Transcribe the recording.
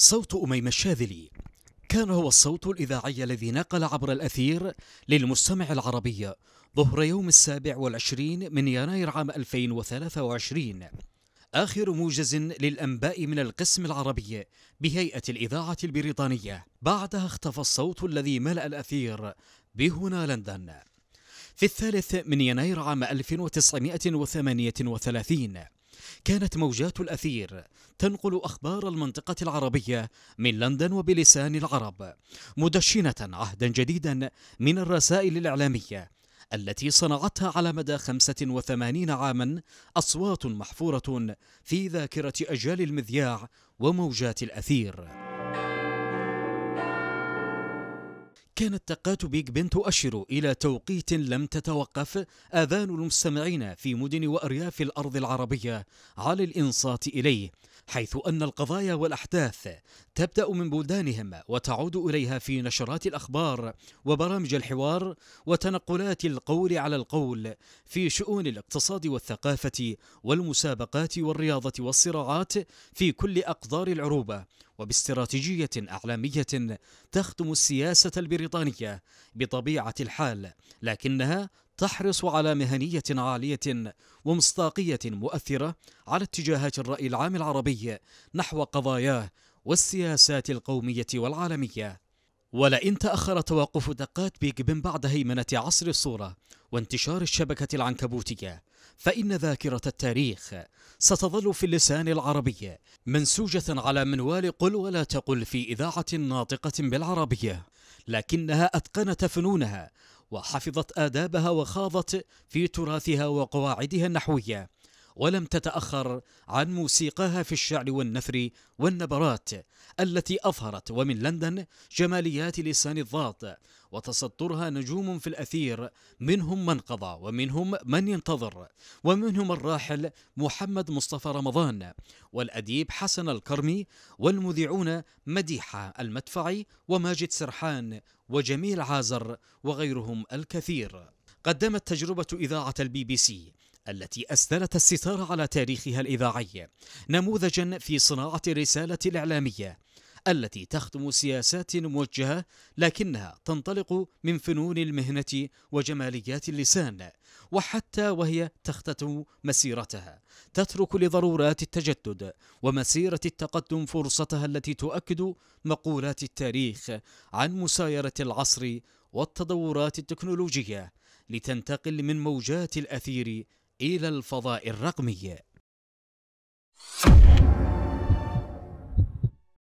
صوت أميمة الشاذلي كان هو الصوت الإذاعي الذي نقل عبر الأثير للمستمع العربي ظهر يوم السابع والعشرين من يناير عام 2023 آخر موجز للأنباء من القسم العربي بهيئة الإذاعة البريطانية بعدها اختفى الصوت الذي ملأ الأثير بهنا لندن في الثالث من يناير عام 1938 كانت موجات الأثير تنقل أخبار المنطقة العربية من لندن وبلسان العرب مدشنة عهدا جديدا من الرسائل الإعلامية التي صنعتها على مدى 85 عاما أصوات محفورة في ذاكرة أجيال المذياع وموجات الأثير كانت دقات بيج بن تؤشر إلى توقيت لم تتوقف آذان المستمعين في مدن وأرياف الأرض العربية على الإنصات إليه حيث أن القضايا والأحداث تبدأ من بلدانهم وتعود إليها في نشرات الأخبار وبرامج الحوار وتنقلات القول على القول في شؤون الاقتصاد والثقافة والمسابقات والرياضة والصراعات في كل أقدار العروبة وباستراتيجية أعلامية تخدم السياسة البريطانية بطبيعة الحال لكنها تحرص على مهنية عالية ومصداقية مؤثرة على اتجاهات الرأي العام العربي نحو قضاياه والسياسات القومية والعالمية ولئن تأخر توقف دقات بيج بن بعد هيمنة عصر الصورة وانتشار الشبكة العنكبوتية فإن ذاكرة التاريخ ستظل في اللسان العربي منسوجة على منوال قل ولا تقل في إذاعة ناطقة بالعربية لكنها أتقنت فنونها وحفظت آدابها وخاضت في تراثها وقواعدها النحوية ولم تتأخر عن موسيقاها في الشعر والنثر والنبرات التي أظهرت ومن لندن جماليات لسان الضاد وتسطرها نجوم في الأثير منهم من قضى ومنهم من ينتظر ومنهم الراحل محمد مصطفى رمضان والأديب حسن الكرمي والمذيعون مديحة المدفعي وماجد سرحان وجميل عازر وغيرهم الكثير قدمت تجربة إذاعة البي بي سي التي أسدلت الستار على تاريخها الإذاعي نموذجا في صناعة الرسالة الإعلامية التي تخدم سياسات موجهة لكنها تنطلق من فنون المهنة وجماليات اللسان وحتى وهي تختتم مسيرتها تترك لضرورات التجدد ومسيرة التقدم فرصتها التي تؤكد مقولات التاريخ عن مسايرة العصر والتطورات التكنولوجية لتنتقل من موجات الأثير إلى الفضاء الرقمي